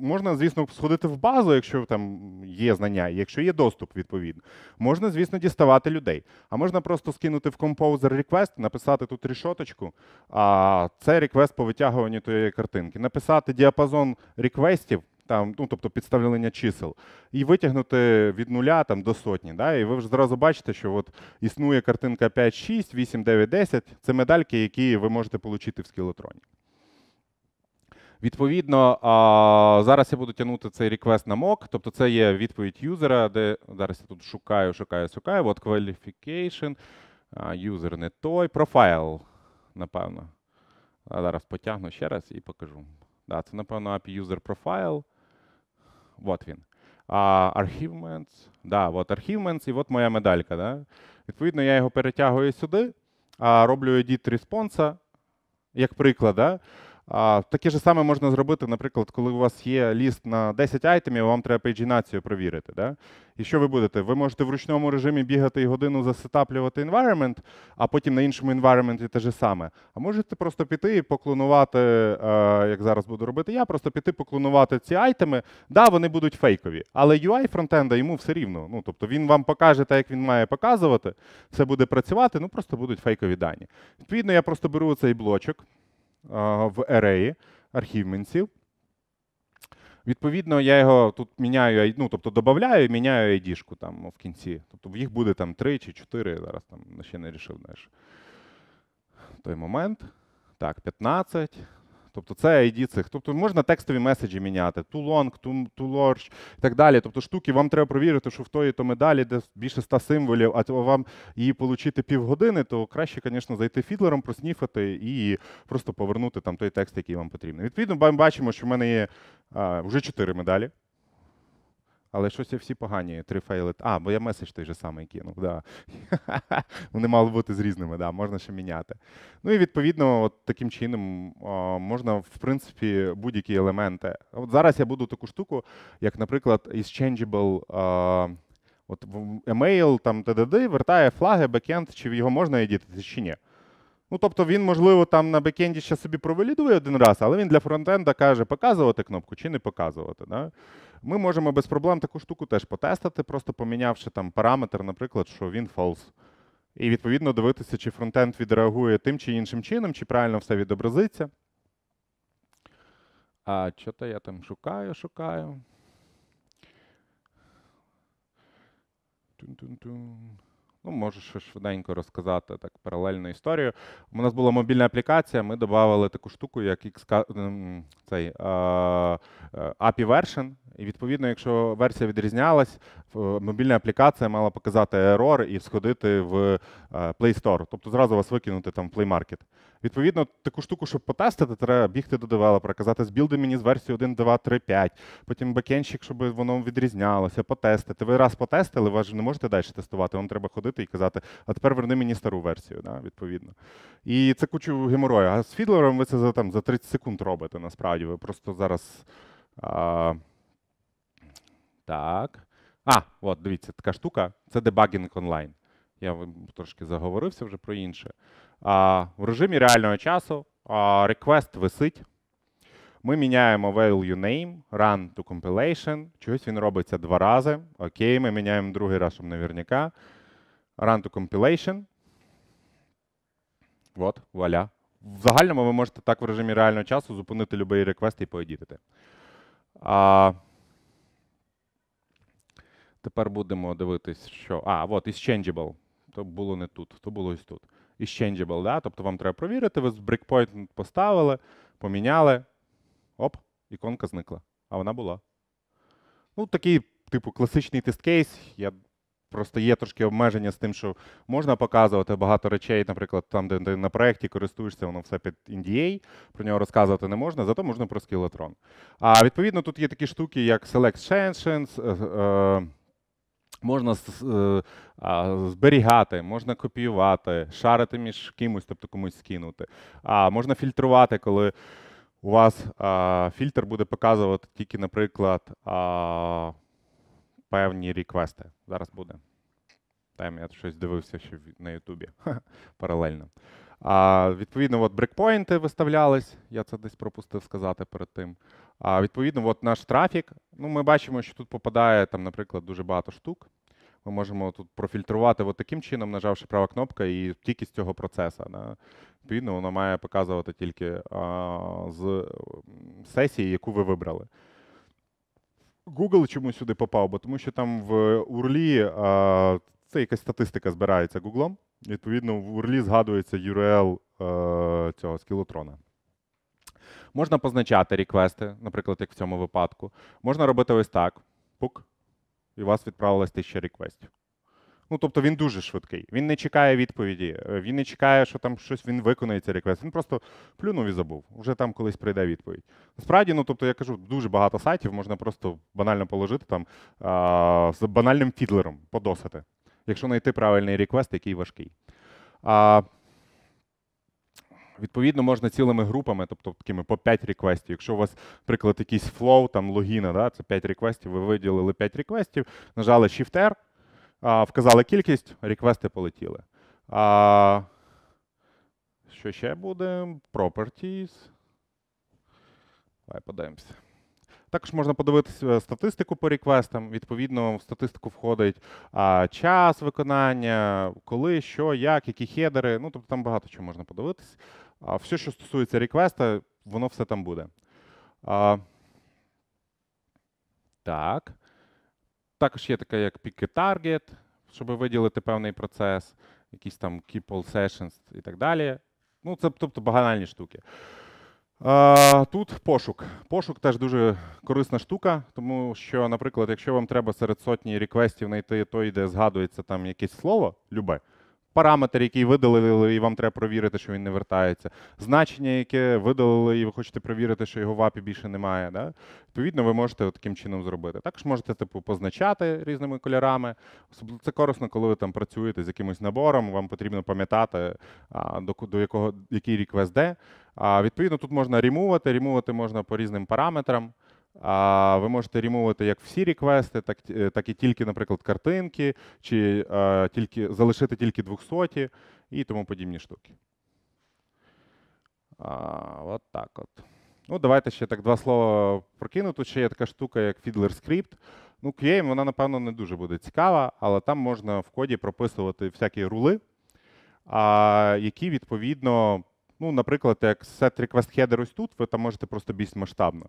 Speaker 1: можна, звісно, сходити в базу, якщо там є знання, якщо є доступ, відповідно. Можна, звісно, діставати людей. А можна просто скинути в Composer реквест, написати тут рішоточку, а це реквест по витягуванню тієї картинки. Написати діапазон реквестів, там, ну, тобто підставлення чисел, і витягнути від нуля там, до сотні. Да? І ви вже зразу бачите, що от існує картинка 5, 6, 8, 9, 10. Це медальки, які ви можете отримати в скілотроні. Відповідно, а, зараз я буду тягнути цей реквест на мок. тобто це є відповідь юзера, де зараз я тут шукаю, шукаю, шукаю. От qualification, юзер не той. Профайл, напевно. А Зараз потягну ще раз і покажу. Да, Це, напевно, API user profile. От він. А, Archivements. Да, от Archivements, і от моя медалька. Да? Відповідно, я його перетягую сюди, а роблю edit response, як приклад. Да? Таке ж саме можна зробити, наприклад, коли у вас є ліст на 10 айтемів, вам треба пейджінацію провірити. Да? І що ви будете? Ви можете в ручному режимі бігати і годину засетаплювати environment, а потім на іншому environment те ж саме. А можете просто піти і поклонувати, е, як зараз буду робити я, просто піти поклонувати ці айтеми. Да, вони будуть фейкові, але UI фронтенда йому все рівно. Ну, Тобто він вам покаже так, як він має показувати, все буде працювати, ну просто будуть фейкові дані. Відповідно, я просто беру цей блочок в ареї архівменців. Відповідно, я його тут міняю, ну, тобто додаю і міняю id там в кінці. Тобто їх буде там 3 чи 4. Зараз там ще не рішив наш той момент. Так, 15. Тобто це ID цих. Тобто можна текстові меседжі міняти, too long, too, too large і так далі. Тобто штуки вам треба провірити, що в тої то медалі, де більше ста символів, а вам її отримати півгодини, то краще, звісно, зайти фідлером, просніфати і просто повернути там той текст, який вам потрібен. Відповідно, ми бачимо, що в мене є а, вже чотири медалі. Але щось всі погані, три фейли. А, бо я меседж той же самий кинув. Да. Вони мали бути з різними, да, можна ще міняти. Ну і відповідно, от таким чином о, можна, в принципі, будь-які елементи. От зараз я буду таку штуку, як, наприклад, із Changeable. О, от email, там ТДД вертає флаги, бекенд, чи його можна едітити, чи ні. Ну, тобто він, можливо, там на бекенді ще собі провалідує один раз, але він для фронтенда каже, показувати кнопку чи не показувати. Да? Ми можемо без проблем таку штуку теж потестити, просто помінявши там параметр, наприклад, що він false. І відповідно дивитися, чи фронтенд відреагує тим чи іншим чином, чи правильно все відобразиться. А що то я там шукаю, шукаю. Тун-тун-тун. Ну, можу швиденько розказати так паралельну історію. У нас була мобільна аплікація, ми додавали таку штуку, як XK, ем, цей е, API Version. І відповідно, якщо версія відрізнялась, е, мобільна аплікація мала показати ерор і сходити в е, Play Store, тобто зразу вас викинути там в Play Market. Відповідно, таку штуку, щоб потестити, треба бігти до девелопера, казати, збілди мені з версії 1, 2, 3, 5. Потім бекенщик, щоб воно відрізнялося, потестити. Ви раз потестили, ви ж не можете далі тестувати, вам треба ходити і казати, а тепер верни мені стару версію. Да, відповідно. І це кучу геморою. А з Фідлером ви це за там, за 30 секунд робите, насправді. Ви просто зараз. А... Так. А, от, дивіться, така штука. Це дебагінг онлайн. Я трошки заговорився вже про інше. А, В режимі реального часу а, реквест висить. Ми міняємо value name, run to compilation. Чогось він робиться два рази. Окей, ми міняємо другий раз, щоб наверняка. Run to compilation. От, вуаля. В загальному ви можете так в режимі реального часу зупинити будь-який реквест і поедітити. А, Тепер будемо дивитись, що. А, от, Exchangeable. То було не тут, то було ось тут. Exchangeable, да? Тобто вам треба провірити, ви з breakpoint поставили, поміняли. Оп, іконка зникла. А вона була. Ну, такий, типу, класичний тест-кейс. Я Просто є трошки обмеження з тим, що можна показувати багато речей, наприклад, там, де ти на проєкті користуєшся, воно все під NDA, про нього розказувати не можна, зато можна про скелетрон. А відповідно, тут є такі штуки, як Select Sanctions, Можна е, зберігати, можна копіювати, шарити між кимось, тобто комусь скинути. А можна фільтрувати, коли у вас а, фільтр буде показувати тільки, наприклад, а, певні реквести. Зараз буде. Там я щось дивився ще на Ютубі паралельно. А, Відповідно, от брекпоінти виставлялись, я це десь пропустив сказати перед тим. А Відповідно, от наш трафік. Ну, Ми бачимо, що тут попадає, там, наприклад, дуже багато штук. Ми можемо тут профільтрувати от таким чином, нажавши права кнопка, і тільки з цього процесу. Да? Відповідно, воно має показувати тільки а, з сесії, яку ви вибрали. Google чому сюди попав? Бо тому що там в урлі а, це якась статистика збирається Google. Відповідно, в URL згадується URL е, цього скілотрона. Можна позначати реквести, наприклад, як в цьому випадку. Можна робити ось так: пук, і у вас відправилось тисяча реквестів. Ну, тобто він дуже швидкий. Він не чекає відповіді, е, він не чекає, що там щось він виконає цей реквест. Він просто плюнув і забув. Вже там колись прийде відповідь. Насправді, ну тобто, я кажу, дуже багато сайтів можна просто банально положити там а, з банальним фідлером, подосити якщо знайти правильний реквест, який важкий. А, Відповідно, можна цілими групами, тобто такими по 5 реквестів. Якщо у вас, наприклад, якийсь флоу, там логіна, да, це 5 реквестів, ви виділили 5 реквестів, нажали Shift-R, вказали кількість, реквести полетіли. А, Що ще буде? Properties. Давай подивимося. Також можна подивитися е, статистику по реквестам. Відповідно, в статистику входить час виконання, коли, що, як, які хедери. Ну, тобто там багато чого можна подивитися. все, що стосується реквеста, воно все там буде. Так. Також є така, як піки таргет, щоб виділити певний процес, якісь там key poll sessions і так далі. Ну, це тобто банальні штуки. Тут пошук. Пошук теж дуже корисна штука, тому що, наприклад, якщо вам треба серед сотні реквестів знайти той, де згадується там якесь слово, любе, параметр, який видалили, і вам треба провірити, що він не вертається. Значення, яке видалили, і ви хочете провірити, що його в апі більше немає. Да? Відповідно, ви можете таким чином зробити. Також можете типу, позначати різними кольорами. Особливо це корисно, коли ви там працюєте з якимось набором, вам потрібно пам'ятати, до до якого який реквест де. А відповідно тут можна рімувати, рімувати можна по різним параметрам. А ви можете ремовити як всі реквести, так е, так і тільки, наприклад, картинки, чи а, е, тільки, залишити тільки 200 і тому подібні штуки. А, От так от. Ну, Давайте ще так два слова прокину. Тут ще є така штука, як Fiddler Script. Ну, QAM, вона, напевно, не дуже буде цікава, але там можна в коді прописувати всякі рули, а, які відповідно Ну, наприклад, як set request header ось тут, ви там можете просто більш масштабно.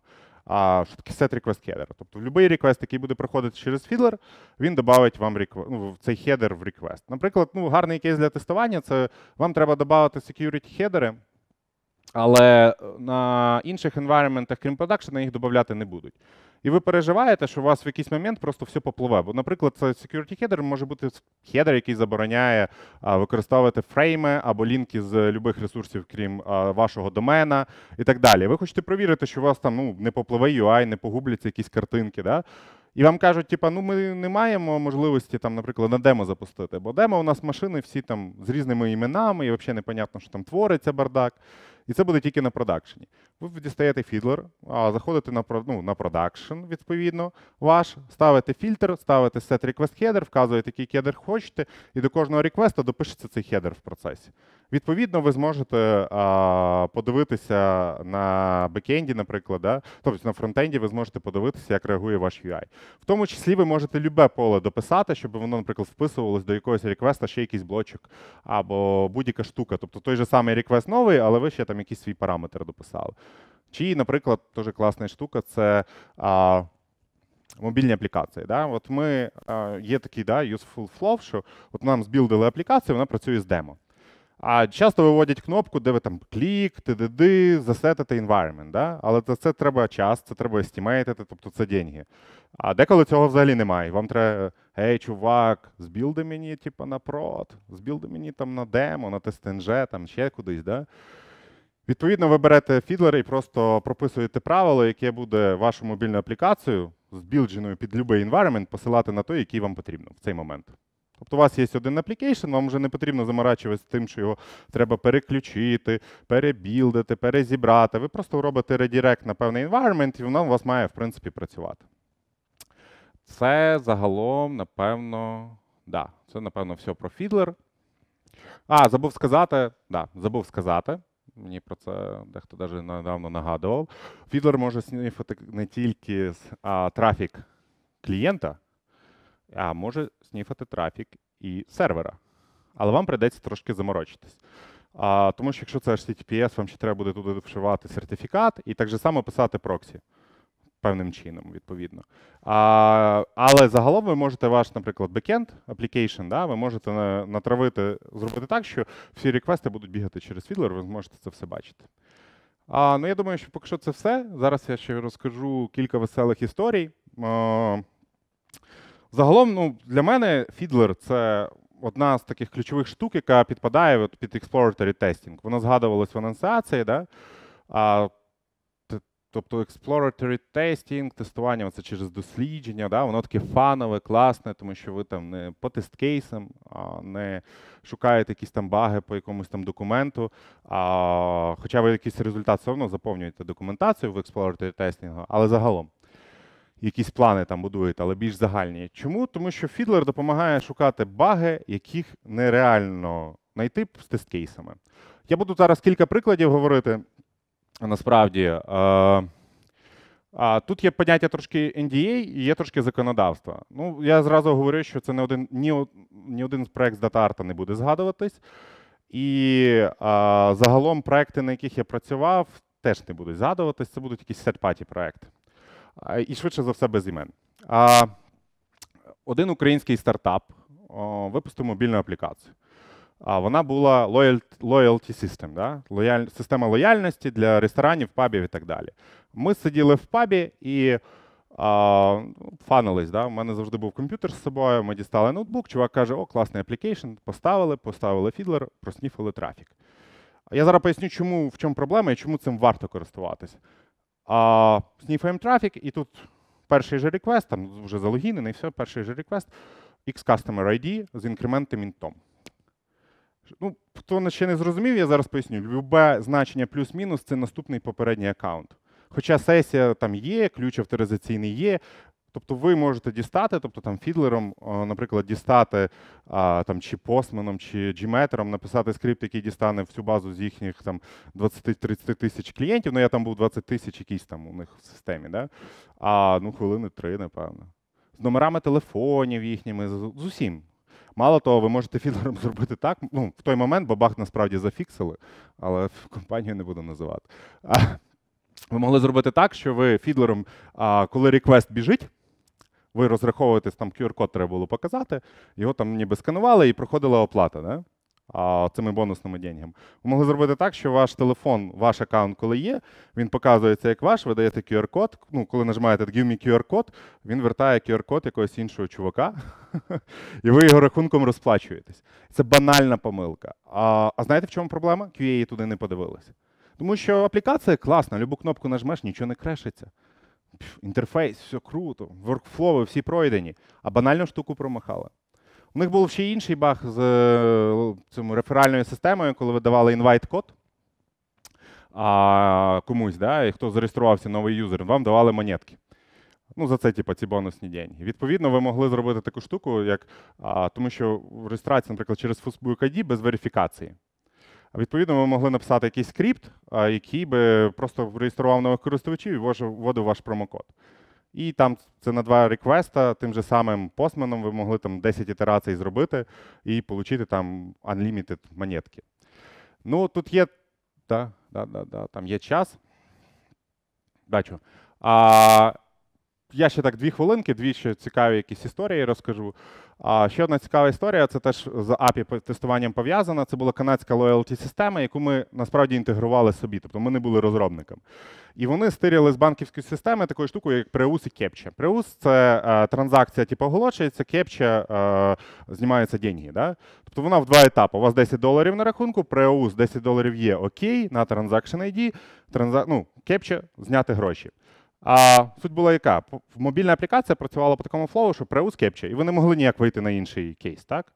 Speaker 1: А що таке set request header? Тобто будь-який реквест, який буде проходити через фідлер, він додавить вам ну, цей хедер в реквест. Наприклад, ну, гарний кейс для тестування це вам треба додати security хедери, але на інших environment, крім продакшена, їх додати не будуть. І ви переживаєте, що у вас в якийсь момент просто все попливе. Бо, наприклад, це security header може бути хедер, який забороняє використовувати фрейми або лінки з любих ресурсів, крім вашого домена і так далі. Ви хочете провірити, що у вас там ну, не попливе UI, не погубляться якісь картинки. Да? І вам кажуть, типу, ну ми не маємо можливості, там, наприклад, на демо запустити, бо демо у нас машини всі там з різними іменами, і взагалі непонятно, що там твориться бардак. І це буде тільки на продакшені. Ви дістаєте фідлер, заходите на ну, на продакшн, відповідно, ваш, ставите фільтр, ставите set request header, вказуєте, який хедер хочете, і до кожного реквесту допишеться цей хедер в процесі. Відповідно, ви зможете а, подивитися на бекенді, наприклад, да? тобто на фронтенді ви зможете подивитися, як реагує ваш UI. В тому числі ви можете любе поле дописати, щоб воно, наприклад, вписувалось до якогось реквеста, ще якийсь блочок або будь-яка штука. Тобто той же самий реквест новий, але ви ще там якийсь свій параметр дописали. Чи, наприклад, дуже класна штука це а, мобільні аплікації. Да? От ми, а, Є такий да, useful flow, що от нам збілдили аплікацію, вона працює з демо. А часто виводять кнопку, де ви там клік, ТДД, засетити environment. Да? Але це, це треба час, це треба естімейтити, тобто це деньги. А деколи цього взагалі немає. Вам треба, гей, чувак, збілди мені, типу, на прод, збілди мені там на демо, на тестенже, там ще кудись. Да? Відповідно, ви берете фідлер і просто прописуєте правило, яке буде вашу мобільну аплікацію збілдженою під будь-який environment посилати на той, який вам потрібно в цей момент. Тобто у вас є один аплікейшн, вам вже не потрібно заморачуватися тим, що його треба переключити, перебілдити, перезібрати. Ви просто робите редірект на певний environment, і воно у вас має, в принципі, працювати. Це загалом, напевно, да, це, напевно, все про фідлер. А, забув сказати, да, забув сказати. Мені про це дехто навіть недавно нагадував. Фідлер може сніфати не тільки а, трафік клієнта, а може сніфати трафік і сервера. Але вам прийдеться трошки заморочитись. А, Тому що якщо це HTTPS, вам ще треба буде туди вшивати сертифікат і так же само писати проксі певним чином, відповідно. А, Але загалом ви можете ваш, наприклад, бекенд, application, да, ви можете натравити, зробити так, що всі реквести будуть бігати через Fiddler, ви зможете це все бачити. А, Ну, Я думаю, що поки що це все. Зараз я ще розкажу кілька веселих історій. А, загалом, ну, для мене Fiddler — це. Одна з таких ключових штук, яка підпадає от, під exploratory testing. Вона згадувалась в анонсації. Да? А, Тобто exploratory testing, тестування це через дослідження, да, воно таке фанове, класне, тому що ви там не по тест-кейсам, а не шукаєте якісь там баги по якомусь там документу. а, Хоча ви якийсь результат все одно заповнюєте документацію в exploratory testing, але загалом якісь плани там будуєте, але більш загальні. Чому? Тому що Фідлер допомагає шукати баги, яких нереально знайти з тест-кейсами. Я буду зараз кілька прикладів говорити насправді. Е, а тут є поняття трошки NDA і є трошки законодавства. Ну, я зразу говорю, що це не один ні, ні один з проєктів з DataArt не буде згадуватись. І а, загалом проекти, на яких я працював, теж не будуть згадуватись. Це будуть якісь серпаті проекти. А, і швидше за все, без імен. А, Один український стартап о, випустив мобільну аплікацію а вона була loyalty system, да? Лояль... система лояльності для ресторанів, пабів і так далі. Ми сиділи в пабі і а, фанились. Да? У мене завжди був комп'ютер з собою. Ми дістали ноутбук. Чувак каже: О, класний аплікейшн. Поставили, поставили фідлер, просніфили трафік. Я зараз поясню, чому в чому проблема і чому цим варто користуватися. А, Сніфаємо трафік, і тут перший же реквест, там вже залогінений, все, перший же реквест, X-Customer ID з інкрементом інтом. Ну, Хто ще не зрозумів, я зараз поясню. Любе значення плюс-мінус це наступний попередній аккаунт. Хоча сесія там є, ключ авторизаційний є. Тобто ви можете дістати, тобто там фідлером, наприклад, дістати там чи посменом, чи джіметером, написати скрипт, який дістане всю базу з їхніх там 20-30 тисяч клієнтів. Ну я там був 20 тисяч якийсь там у них в системі, да? а ну хвилини три, напевно. З номерами телефонів їхніми, з усім. Мало того, ви можете фідлером зробити так. Ну, в той момент бабах насправді зафіксили, але компанію не буду називати. А, ви могли зробити так, що ви фідлером, а, коли реквест біжить, ви розраховуєтесь, там QR-код треба було показати, його там ніби сканували і проходила оплата. Да? цими бонусними деньгами. Ви могли зробити так, що ваш телефон, ваш аккаунт, коли є, він показується як ваш, ви даєте QR-код. Ну, коли нажимаєте «Give me QR-код, він вертає QR-код якогось іншого чувака, і ви його рахунком розплачуєтесь. Це банальна помилка. А, а знаєте, в чому проблема? QA туди не подивилися. Тому що аплікація класна, любу кнопку нажмеш, нічого не крешиться. Інтерфейс, все круто, воркфлови всі пройдені, а банальну штуку промахали. У них був ще інший баг з е, цим реферальною системою, коли ви давали інвайт-код комусь, да, і хто зареєструвався новий юзер, вам давали монетки. Ну, за це, типу, ці бонусні деньги. Відповідно, ви могли зробити таку штуку, як, а, тому що реєстрація, наприклад, через Facebook ID без верифікації. Відповідно, ви могли написати якийсь скрипт, який би просто реєстрував нових користувачів і вводив ваш промокод. І там це на два реквеста, тим же самим постменом ви могли там 10 ітерацій зробити і отримати там unlimited монетки. Ну, тут є. Да, да, да, да, Там є час. Бачу. А, я ще так дві хвилинки, дві ще цікаві якісь історії розкажу. А ще одна цікава історія це теж з API тестуванням пов'язана. Це була канадська loyalty система яку ми насправді інтегрували собі, тобто ми не були розробниками. І вони стиряли з банківської системи такою штукою, як Preus і Кепча. Preus – це е, транзакція, типу оголошується, Кепча е, знімаються деньги. Да? Тобто вона в два етапи. У вас 10 доларів на рахунку, Preus 10 доларів є окей, на Transaction ID, транзак... ну, Кепча зняти гроші. А суть була яка? Мобільна аплікація працювала по такому флоу, що преус кепче, і ви не могли ніяк вийти на інший кейс. так?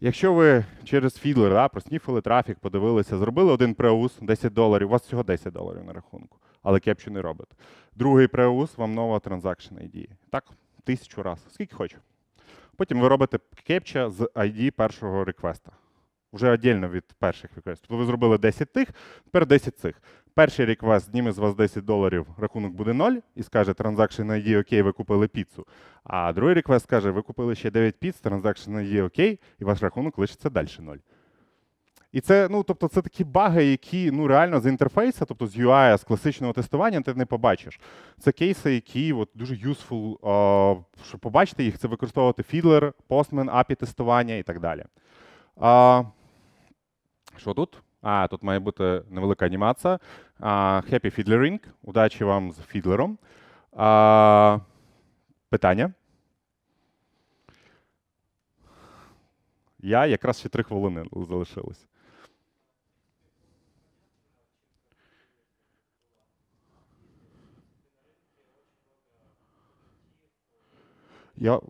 Speaker 1: Якщо ви через фідлер да, просніфили трафік, подивилися, зробили один преус 10 доларів, у вас всього 10 доларів на рахунку, але кепчу не робите. Другий преус вам нова транзакшн ID. Так, тисячу разів, скільки хочу. Потім ви робите кепча з ID першого реквеста вже віддільно від перших реквестів. Тобто ви зробили 10 тих, тепер 10 цих. Перший реквест зніме з вас 10 доларів, рахунок буде 0 і скаже Transaction ID OK, ви купили піцу. А другий реквест скаже, ви купили ще 9 піц, Transaction ID OK, і ваш рахунок лишиться далі 0. І це, ну тобто, це такі баги, які ну реально з інтерфейсу, тобто з UI, з класичного тестування, ти не побачиш. Це кейси, які от, дуже useful, о, щоб побачити їх, це використовувати Fiddler, Postman, API тестування і так далі. Що тут? А, тут має бути невелика анімація. А, Happy Fiddlering. Удачі вам з фідлером. А, Питання. Я якраз ще три хвилини залишилось. Я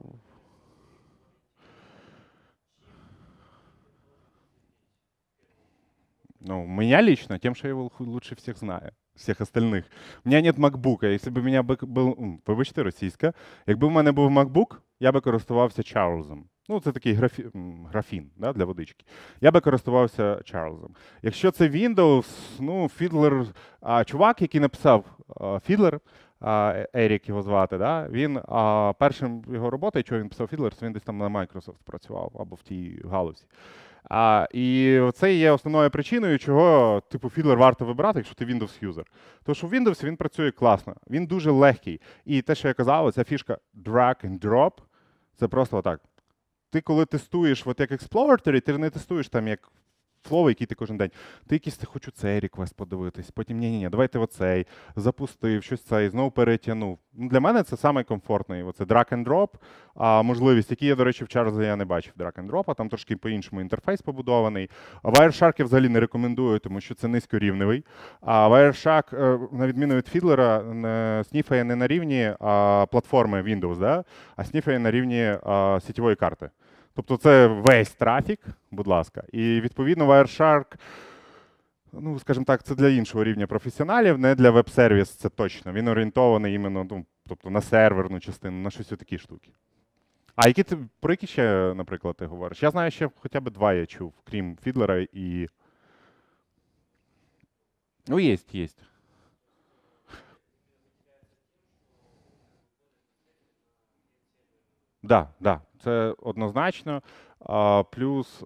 Speaker 1: ну, меня лично, тем, что я его лучше всех знаю. Всіх остальних. У мене нет MacBook. Якщо б у мене був, вибачте, російська, якби в мене був MacBook, я би користувався Чарльзом. Ну, це такий графі... графін да, для водички. Я би користувався Чарльзом. Якщо це Windows, ну, Фідлер, а, чувак, який написав а, Фідлер, а, Ерік його звати, да, він а, першим його роботою, чого він писав Фідлер, він десь там на Microsoft працював або в тій галузі. А, І це є основною причиною, чого типу фідлер варто вибирати, якщо ти Windows-юзер. Тому що Windows він працює класно, він дуже легкий. І те, що я казав, ця фішка drag and drop, це просто отак. Ти коли тестуєш, от як Exploratory, ти не тестуєш там як Слово, який ти кожен день. Ти якийсь ти хочу цей реквест подивитись, потім ні ні ні давайте оцей, запустив, щось цей, знову перетягнув. Ну, для мене це найкомфортніший комфортний. Оце drag and drop, а можливість, які я, до речі, в Чарльзі я не бачив drag and drop, а там трошки по-іншому інтерфейс побудований. Wireshark я взагалі не рекомендую, тому що це низькорівневий. А Wireshark, е, на відміну від Фідлера, сніфає не на рівні а, платформи Windows, да? а сніфає на рівні а, сітєвої карти. Тобто це весь трафік, будь ласка. І відповідно Wireshark, ну, скажімо так, це для іншого рівня професіоналів, не для веб-сервіс, це точно. Він орієнтований іменно ну, тобто на серверну частину, на щось такі штуки. А які ти про які ще, наприклад, ти говориш? Я знаю, ще хоча б два я чув, крім Фідлера і. Ну, є, є. Да, да це однозначно. Плюс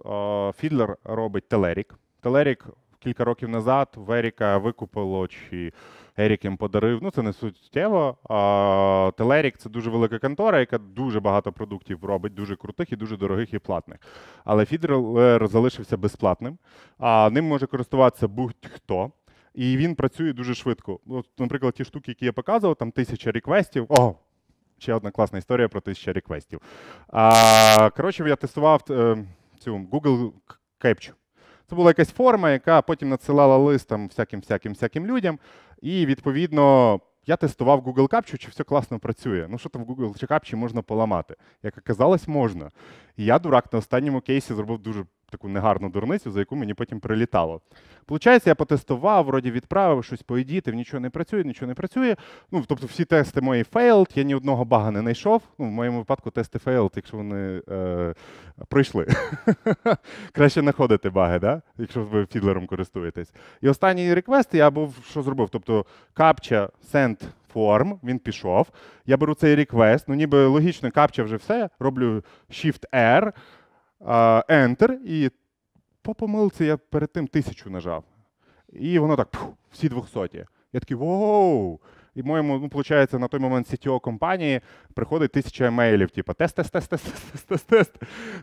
Speaker 1: Фідлер робить Телерік. Телерік кілька років назад в Еріка викупило чи Ерік їм подарив. Ну це не суттєво. Телерік це дуже велика контора, яка дуже багато продуктів робить, дуже крутих і дуже дорогих і платних. Але Фідлер залишився безплатним, а ним може користуватися будь-хто. І він працює дуже швидко. От, Наприклад, ті штуки, які я показував, там тисяча реквестів. О, ще одна класна історія про тисяча реквестів. А, Коротше, я тестував е, цю Google Capture. Це була якась форма, яка потім надсилала лист всяким всяким всяким людям. І, відповідно, я тестував Google Capture, чи все класно працює. Ну, що там в Google чи Capture можна поламати? Як оказалось, можна. І я, дурак, на останньому кейсі зробив дуже таку негарну дурницю, за яку мені потім прилітало. Получається, я потестував, вроді відправив щось, поедітив, нічого не працює, нічого не працює. Ну, тобто, всі тести мої failed, я ні одного бага не знайшов. Ну, в моєму випадку тести фейлд, якщо вони е, пройшли. Краще знаходити баги, да? якщо ви фідлером користуєтесь. І останній реквест я був, що зробив? Тобто капча, send form, він пішов. Я беру цей реквест, ну ніби логічно, капча вже все, роблю Shift-R. Enter, і по помилці я перед тим тисячу нажав. І воно так пф, всі двохсоті. Я такий воу! і моєму, ну, виходить, на той момент CTO компанії приходить тисяча емейлів, типу, тест, тест, тест, тест, тест, тест, тест.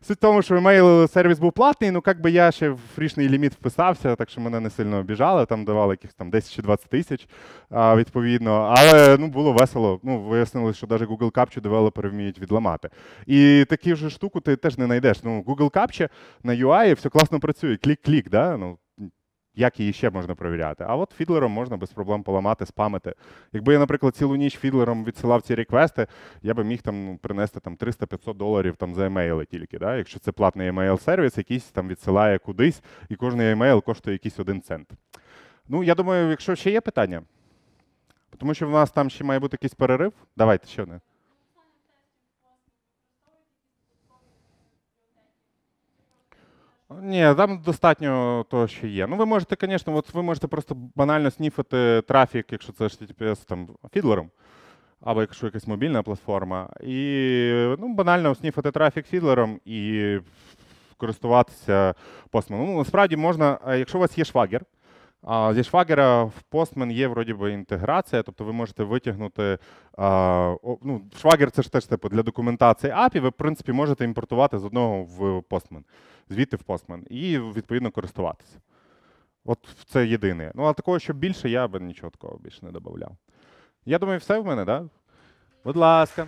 Speaker 1: Суть в тому, що емейл сервіс був платний, ну як би я ще в фрішний ліміт вписався, так що мене не сильно обіжали, там давали якихось там 10 чи 20 тисяч відповідно. Але ну, було весело. Ну, вияснили, що навіть Google Capture девелопери вміють відламати. І такі ж штуку ти теж не знайдеш. Ну, Google Capture на UI все класно працює. Клік-клік, да? ну, як її ще можна перевіряти. А от фідлером можна без проблем поламати, спамити. Якби я, наприклад, цілу ніч фідлером відсилав ці реквести, я би міг там ну, принести там 300-500 доларів там за емейли тільки. Да? Якщо це платний емейл сервіс, якийсь там відсилає кудись, і кожний емейл коштує якийсь один цент. Ну, я думаю, якщо ще є питання, тому що в нас там ще має бути якийсь перерив, давайте ще не. Ні, там достатньо того, що є. Ну, ви можете, звісно, от ви можете просто банально сніфити трафік, якщо це HTTPS там фідлером, або якщо якась мобільна платформа. І ну, банально сніфити трафік фідлером і користуватися постманом. Ну, насправді можна, якщо у вас є швагер, Зі швагера в Postman є вроді би інтеграція, тобто ви можете витягнути. ну, Швагер це ж теж типу для документації API, ви, в принципі, можете імпортувати з одного в Postman, звідти в Postman, і відповідно користуватися. От це єдине. Ну, а такого, що більше, я би нічого такого більше не додав. Я думаю, все в мене, так? Да? Будь ласка.